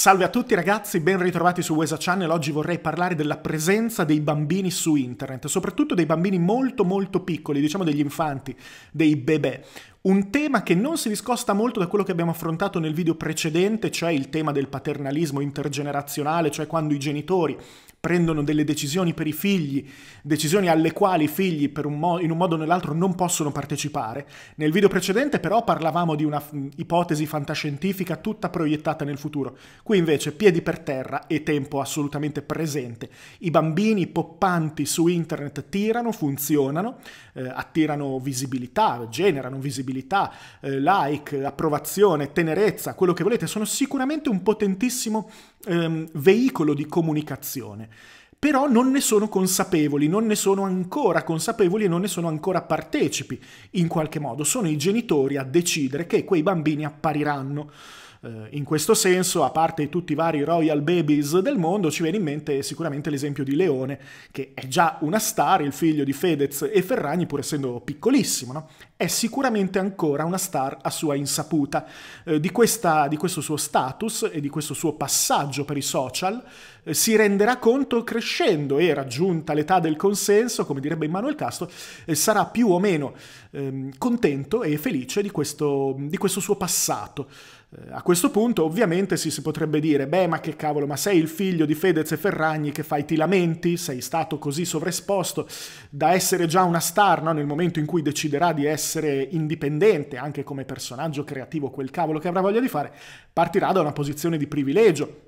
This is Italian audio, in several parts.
Salve a tutti ragazzi, ben ritrovati su Wesa Channel. Oggi vorrei parlare della presenza dei bambini su internet, soprattutto dei bambini molto molto piccoli, diciamo degli infanti, dei bebè. Un tema che non si discosta molto da quello che abbiamo affrontato nel video precedente, cioè il tema del paternalismo intergenerazionale, cioè quando i genitori prendono delle decisioni per i figli, decisioni alle quali i figli un mo- in un modo o nell'altro non possono partecipare. Nel video precedente però parlavamo di una f- ipotesi fantascientifica tutta proiettata nel futuro. Qui invece piedi per terra e tempo assolutamente presente. I bambini poppanti su internet tirano, funzionano, eh, attirano visibilità, generano visibilità, eh, like, approvazione, tenerezza, quello che volete, sono sicuramente un potentissimo ehm, veicolo di comunicazione però non ne sono consapevoli, non ne sono ancora consapevoli e non ne sono ancora partecipi in qualche modo. Sono i genitori a decidere che quei bambini appariranno. Eh, in questo senso, a parte tutti i vari royal babies del mondo, ci viene in mente sicuramente l'esempio di Leone, che è già una star, il figlio di Fedez e Ferragni, pur essendo piccolissimo, no? è sicuramente ancora una star a sua insaputa. Eh, di, questa, di, questo suo status e di questo suo passaggio per i social eh, si renderà conto crescendo e raggiunta l'età del consenso, come direbbe Immanuel Castro, eh, sarà più o meno ehm, contento e felice di questo, di questo suo passato. Eh, a questo punto ovviamente sì, si potrebbe dire, beh ma che cavolo, ma sei il figlio di Fedez e Ferragni che fai ti lamenti, sei stato così sovraesposto da essere già una star no? nel momento in cui deciderà di essere indipendente anche come personaggio creativo, quel cavolo che avrà voglia di fare, partirà da una posizione di privilegio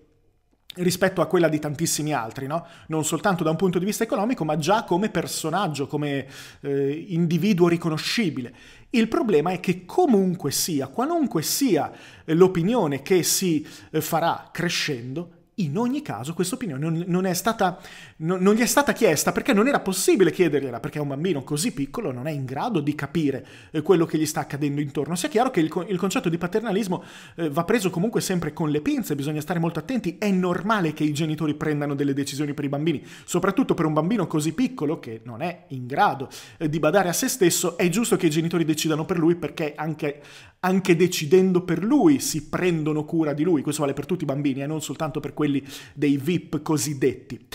rispetto a quella di tantissimi altri, no? non soltanto da un punto di vista economico, ma già come personaggio, come eh, individuo riconoscibile. Il problema è che comunque sia, qualunque sia eh, l'opinione che si eh, farà crescendo, in ogni caso questa opinione non, non, non, non, gli è stata chiesta perché non era possibile chiedergliela, perché un bambino così piccolo non è in grado di capire eh, quello che gli sta accadendo intorno. Sia chiaro che il, il concetto di paternalismo eh, va preso comunque sempre con le pinze, bisogna stare molto attenti, è normale che i genitori prendano delle decisioni per i bambini, soprattutto per un bambino così piccolo che non è in grado eh, di badare a se stesso, è giusto che i genitori decidano per lui perché anche anche decidendo per lui si prendono cura di lui, questo vale per tutti i bambini e eh, non soltanto per quelli dei VIP cosiddetti.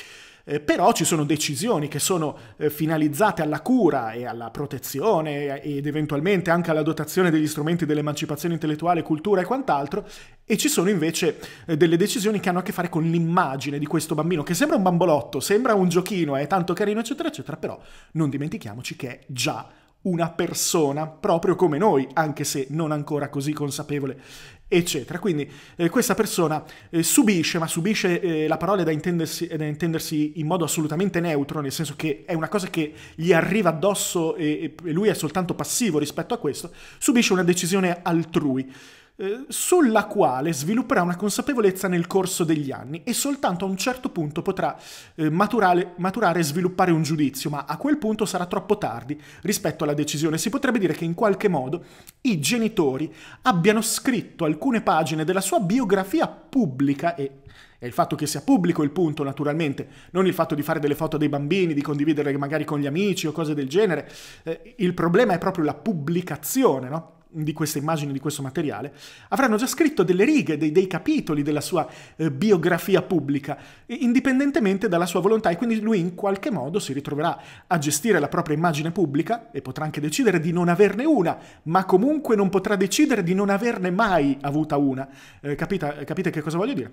Eh, però ci sono decisioni che sono eh, finalizzate alla cura e alla protezione ed eventualmente anche alla dotazione degli strumenti dell'emancipazione intellettuale, cultura e quant'altro, e ci sono invece eh, delle decisioni che hanno a che fare con l'immagine di questo bambino, che sembra un bambolotto, sembra un giochino, è tanto carino, eccetera, eccetera, però non dimentichiamoci che è già una persona proprio come noi, anche se non ancora così consapevole, eccetera. Quindi eh, questa persona eh, subisce, ma subisce eh, la parola è da, intendersi, da, intendersi, in modo assolutamente neutro, nel senso che è una cosa che gli arriva addosso e, e lui è soltanto passivo rispetto a questo, subisce una decisione altrui. Eh, sulla quale svilupperà una consapevolezza nel corso degli anni e soltanto a un certo punto potrà eh, maturare, maturare e sviluppare un giudizio, ma a quel punto sarà troppo tardi rispetto alla decisione. Si potrebbe dire che in qualche modo i genitori abbiano scritto alcune pagine della sua biografia pubblica e è il fatto che sia pubblico il punto, naturalmente, non il fatto di fare delle foto dei bambini, di condividerle magari con gli amici o cose del genere. Eh, il problema è proprio la pubblicazione, no? di queste immagini, di questo materiale, avranno già scritto delle righe, dei, dei capitoli della sua eh, biografia pubblica, indipendentemente dalla sua volontà e quindi lui in qualche modo si ritroverà a gestire la propria immagine pubblica e potrà anche decidere di non averne una, ma comunque non potrà decidere di non averne mai avuta una. Eh, capita, capite che cosa voglio dire?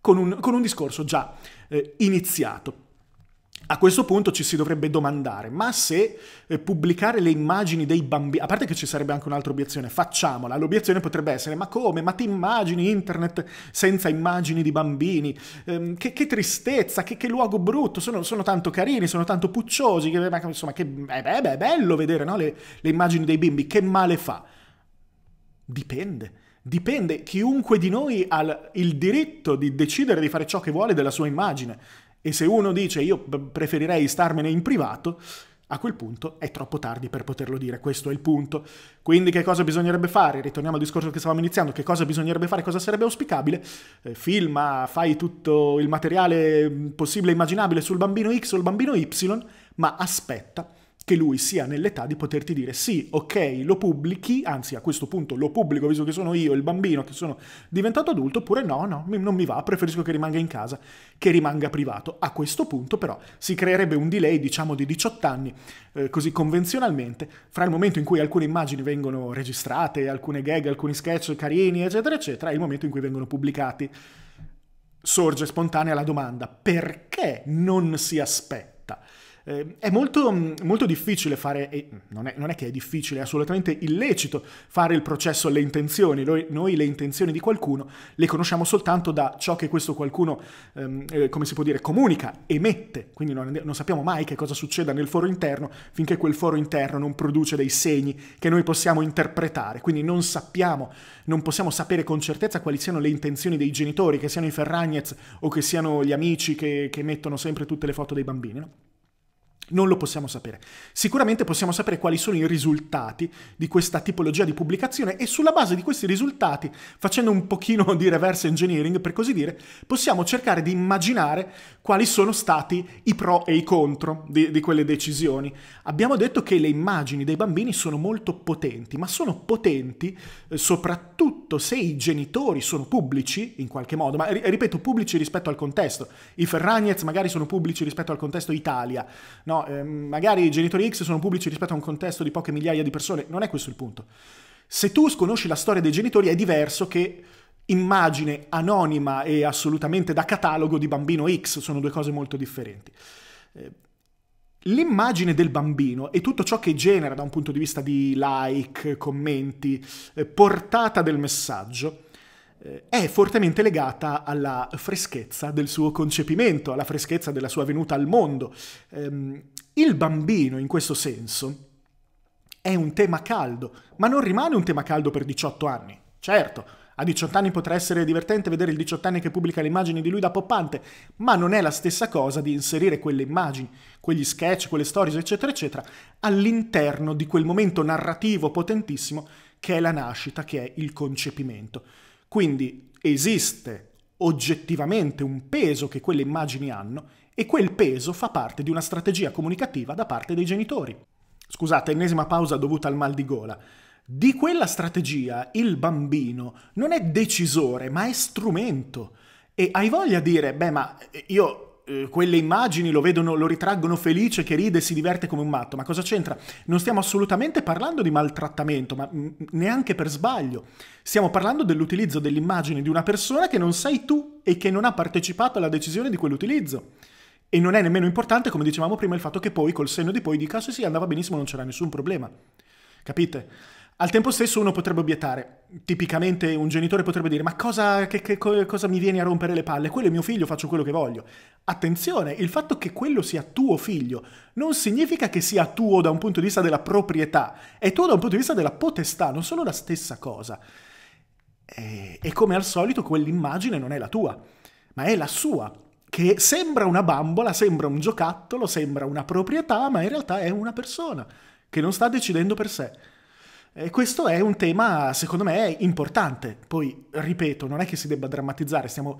Con un, con un discorso già eh, iniziato. A questo punto ci si dovrebbe domandare, ma se eh, pubblicare le immagini dei bambini, a parte che ci sarebbe anche un'altra obiezione, facciamola, l'obiezione potrebbe essere, ma come? Ma ti immagini internet senza immagini di bambini? Ehm, che, che, tristezza, che, che luogo brutto, sono, sono, tanto carini, sono tanto pucciosi, che, insomma, che eh, beh, beh, è bello vedere no? le, le immagini dei bimbi, che male fa? Dipende. Dipende, chiunque di noi ha il diritto di decidere di fare ciò che vuole della sua immagine. E se uno dice io preferirei starmene in privato, a quel punto è troppo tardi per poterlo dire, questo è il punto. Quindi che cosa bisognerebbe fare? Ritorniamo al discorso che stavamo iniziando, che cosa bisognerebbe fare, cosa sarebbe auspicabile? Eh, filma, fai tutto il materiale mm, possibile e immaginabile sul bambino X o il bambino Y, ma aspetta che lui sia nell'età di poterti dire sì, ok, lo pubblichi, anzi a questo punto lo pubblico visto che sono io, il bambino che sono diventato adulto, oppure no, no, non mi va, preferisco che rimanga in casa, che rimanga privato. A questo punto però si creerebbe un delay diciamo di 18 anni, eh, così convenzionalmente, fra il momento in cui alcune immagini vengono registrate, alcune gag, alcuni sketch carini, eccetera, eccetera, e il momento in cui vengono pubblicati. Sorge spontanea la domanda, perché non si aspetta? Eh, è molto, mm, molto, difficile fare, e mm, non è, non è, che è difficile, è assolutamente illecito fare il processo alle intenzioni. Noi, noi le intenzioni di qualcuno le conosciamo soltanto da ciò che questo qualcuno, ehm, eh, come si può dire, comunica, emette. Quindi non, non sappiamo mai che cosa succeda nel foro interno finché quel foro interno non produce dei segni che noi possiamo interpretare. Quindi non sappiamo, non possiamo sapere con certezza quali siano le intenzioni dei genitori, che siano i Ferragnez o che siano gli amici che, che mettono sempre tutte le foto dei bambini. No? Non lo possiamo sapere. Sicuramente possiamo sapere quali sono i risultati di questa tipologia di pubblicazione e sulla base di questi risultati, facendo un pochino di reverse engineering per così dire, possiamo cercare di immaginare quali sono stati i pro e i contro di, di quelle decisioni. Abbiamo detto che le immagini dei bambini sono molto potenti, ma sono potenti eh, soprattutto se i genitori sono pubblici in qualche modo, ma ripeto pubblici rispetto al contesto. I Ferragnez magari sono pubblici rispetto al contesto Italia, no? no, eh, magari i genitori X sono pubblici rispetto a un contesto di poche migliaia di persone, non è questo il punto. Se tu sconosci la storia dei genitori è diverso che immagine anonima e assolutamente da catalogo di bambino X, sono due cose molto differenti. Eh, l'immagine del bambino e tutto ciò che genera da un punto di vista di like, commenti, eh, portata del messaggio, eh, è fortemente legata alla freschezza del suo concepimento, alla freschezza della sua venuta al mondo. Ehm, il bambino, in questo senso, è un tema caldo, ma non rimane un tema caldo per 18 anni. Certo, a 18 anni potrà essere divertente vedere il 18enne che pubblica le immagini di lui da poppante, ma non è la stessa cosa di inserire quelle immagini, quegli sketch, quelle stories, eccetera, eccetera, all'interno di quel momento narrativo potentissimo che è la nascita, che è il concepimento. Quindi esiste oggettivamente un peso che quelle immagini hanno e quel peso fa parte di una strategia comunicativa da parte dei genitori. Scusate, ennesima pausa dovuta al mal di gola. Di quella strategia il bambino non è decisore, ma è strumento. E hai voglia di dire, beh, ma io eh, quelle immagini lo vedono, lo ritraggono felice, che ride e si diverte come un matto. Ma cosa c'entra? Non stiamo assolutamente parlando di maltrattamento, ma mm, mm, neanche per sbaglio. Stiamo parlando dell'utilizzo dell'immagine di una persona che non sei tu e che non ha partecipato alla decisione di quell'utilizzo. E non è nemmeno importante, come dicevamo prima, il fatto che poi col senno di poi dica ah, sì sì andava benissimo, non c'era nessun problema. Capite? Al tempo stesso uno potrebbe obiettare, tipicamente un genitore potrebbe dire ma cosa, che, che, cosa, mi vieni a rompere le palle? Quello è mio figlio, faccio quello che voglio. Attenzione, il fatto che quello sia tuo figlio non significa che sia tuo da un punto di vista della proprietà, è tuo da un punto di vista della potestà, non sono la stessa cosa. E, eh, e come al solito quell'immagine non è la tua, ma è la sua, che sembra una bambola, sembra un giocattolo, sembra una proprietà, ma in realtà è una persona che non sta decidendo per sé. E questo è un tema, secondo me, importante. Poi, ripeto, non è che si debba drammatizzare, stiamo,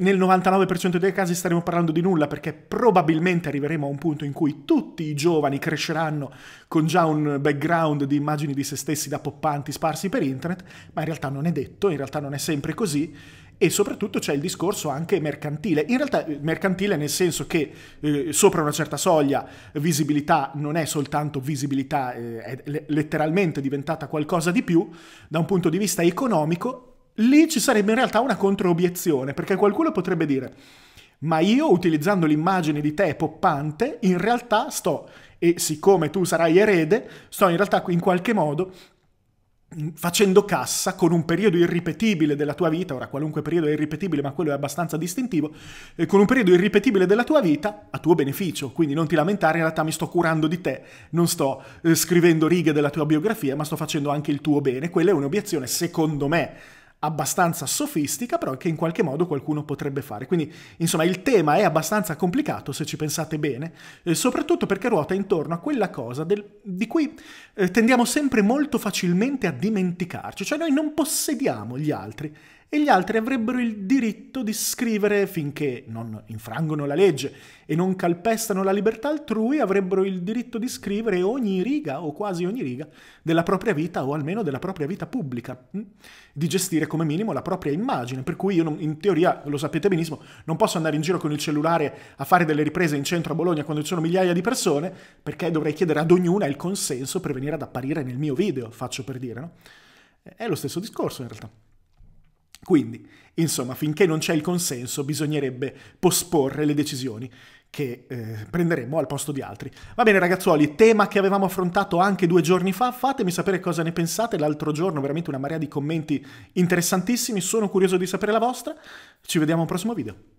nel 99% dei casi staremo parlando di nulla perché probabilmente arriveremo a un punto in cui tutti i giovani cresceranno con già un background di immagini di se stessi da poppanti sparsi per internet, ma in realtà non è detto, in realtà non è sempre così e soprattutto c'è il discorso anche mercantile. In realtà eh, mercantile nel senso che eh, sopra una certa soglia visibilità non è soltanto visibilità, eh, è letteralmente diventata qualcosa di più da un punto di vista economico. Lì ci sarebbe in realtà una controobiezione, perché qualcuno potrebbe dire ma io utilizzando l'immagine di te poppante in realtà sto e siccome tu sarai erede sto in realtà in qualche modo Mm, facendo cassa con un periodo irripetibile della tua vita, ora qualunque periodo è irripetibile ma quello è abbastanza distintivo, eh, con un periodo irripetibile della tua vita a tuo beneficio, quindi non ti lamentare, in realtà mi sto curando di te, non sto eh, scrivendo righe della tua biografia ma sto facendo anche il tuo bene, quella è un'obiezione secondo me abbastanza sofistica, però che in qualche modo qualcuno potrebbe fare. Quindi, insomma, il tema è abbastanza complicato se ci pensate bene, eh, soprattutto perché ruota intorno a quella cosa del, di cui eh, tendiamo sempre molto facilmente a dimenticarci, cioè noi non possediamo gli altri e gli altri avrebbero il diritto di scrivere finché non infrangono la legge e non calpestano la libertà altrui, avrebbero il diritto di scrivere ogni riga o quasi ogni riga della propria vita o almeno della propria vita pubblica, mm? di gestire come minimo la propria immagine, per cui io non, in teoria, lo sapete benissimo, non posso andare in giro con il cellulare a fare delle riprese in centro a Bologna quando ci sono migliaia di persone, perché dovrei chiedere ad ognuna il consenso per venire ad apparire nel mio video, faccio per dire, no? È lo stesso discorso in realtà. Quindi, insomma, finché non c'è il consenso bisognerebbe posporre le decisioni che eh, prenderemo al posto di altri. Va bene ragazzuoli, tema che avevamo affrontato anche due giorni fa, fatemi sapere cosa ne pensate, l'altro giorno veramente una marea di commenti interessantissimi, sono curioso di sapere la vostra, ci vediamo al prossimo video.